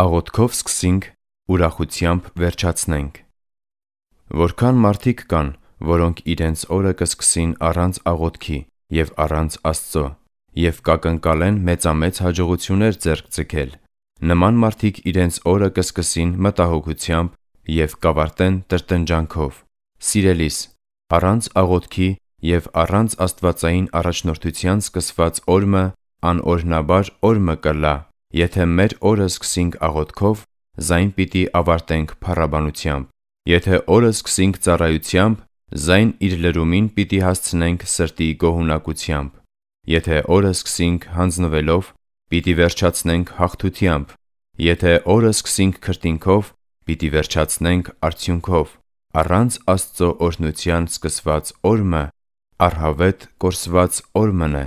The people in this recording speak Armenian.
Աղոթքով սկսենք, ուրախությամբ վերջացնենք։ Որքան մարդիկ կան, որոնք իրենց օրը կսկսին առանց աղոթքի եւ առանց Աստծո, եւ կակնկալեն մեծամեծ հաջողություններ ձեռք ցկել։ Նման մարդիկ իրենց օրը կսկսին մտահոգությամբ եւ կավարտեն տրտնջանքով։ Սիրելիս, առանց աղոթքի եւ առանց Աստվածային առաջնորդության սկսված օրը անօրհնաբար օրը կլա Եթե մեր օրը սկսենք աղոթքով, զայն պիտի ավարտենք փառաբանությամբ։ Եթե օրը սկսենք ծառայությամբ, զայն իր լրումին պիտի հասցնենք սրտի գոհունակությամբ։ Եթե օրը սկսենք հանձնվելով, պիտի վերջացնենք հաղթությամբ։ Եթե օրը սկսենք քրտինքով, պիտի վերջացնենք արդյունքով։ Առանց Աստծո օրհնության սկսված օրը առհավետ կորսված օրն է։